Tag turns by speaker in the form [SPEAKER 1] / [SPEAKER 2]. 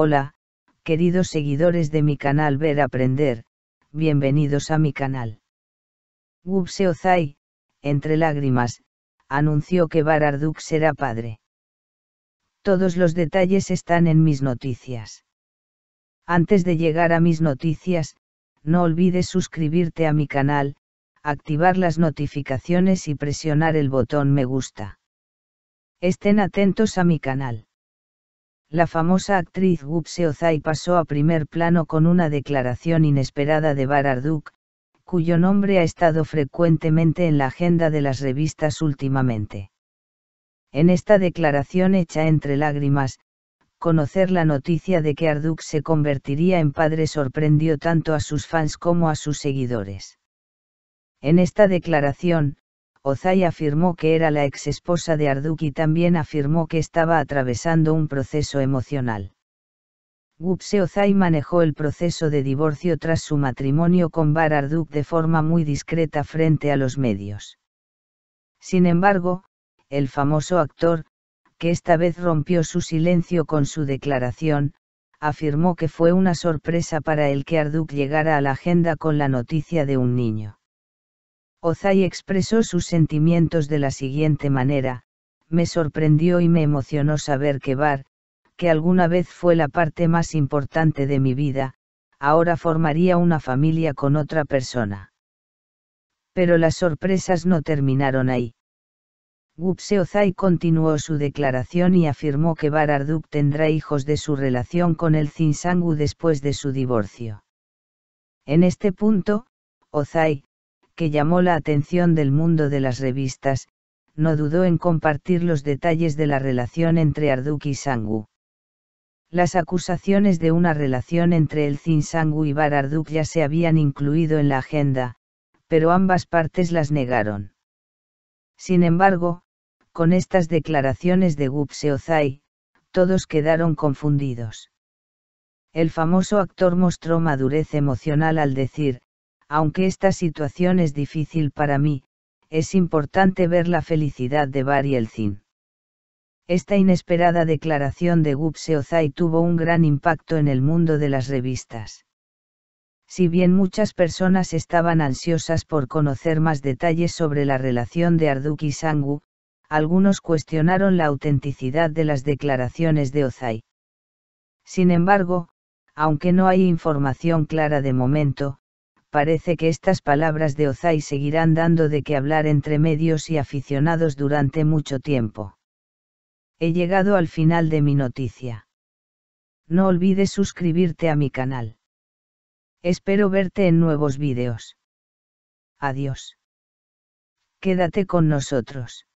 [SPEAKER 1] Hola, queridos seguidores de mi canal Ver Aprender, bienvenidos a mi canal. Gupse Ozai, entre lágrimas, anunció que Bararduk será padre. Todos los detalles están en mis noticias. Antes de llegar a mis noticias, no olvides suscribirte a mi canal, activar las notificaciones y presionar el botón me gusta. Estén atentos a mi canal la famosa actriz Gupse Ozai pasó a primer plano con una declaración inesperada de Arduk, cuyo nombre ha estado frecuentemente en la agenda de las revistas últimamente. En esta declaración hecha entre lágrimas, conocer la noticia de que Arduk se convertiría en padre sorprendió tanto a sus fans como a sus seguidores. En esta declaración, Ozai afirmó que era la ex esposa de Arduk y también afirmó que estaba atravesando un proceso emocional. Gupse Ozai manejó el proceso de divorcio tras su matrimonio con Bar Arduk de forma muy discreta frente a los medios. Sin embargo, el famoso actor, que esta vez rompió su silencio con su declaración, afirmó que fue una sorpresa para él que Arduk llegara a la agenda con la noticia de un niño. Ozai expresó sus sentimientos de la siguiente manera, me sorprendió y me emocionó saber que Bar, que alguna vez fue la parte más importante de mi vida, ahora formaría una familia con otra persona. Pero las sorpresas no terminaron ahí. Gupse Ozai continuó su declaración y afirmó que Bar Arduk tendrá hijos de su relación con el Zinsangu después de su divorcio. En este punto, Ozai, que llamó la atención del mundo de las revistas, no dudó en compartir los detalles de la relación entre Arduk y Sangu. Las acusaciones de una relación entre el Sangu y Bar Arduk ya se habían incluido en la agenda, pero ambas partes las negaron. Sin embargo, con estas declaraciones de Seo-zai, todos quedaron confundidos. El famoso actor mostró madurez emocional al decir, aunque esta situación es difícil para mí, es importante ver la felicidad de Bar y Zin. Esta inesperada declaración de Gupse Ozai tuvo un gran impacto en el mundo de las revistas. Si bien muchas personas estaban ansiosas por conocer más detalles sobre la relación de Arduk y Sangu, algunos cuestionaron la autenticidad de las declaraciones de Ozai. Sin embargo, aunque no hay información clara de momento, parece que estas palabras de Ozai seguirán dando de qué hablar entre medios y aficionados durante mucho tiempo. He llegado al final de mi noticia. No olvides suscribirte a mi canal. Espero verte en nuevos vídeos. Adiós. Quédate con nosotros.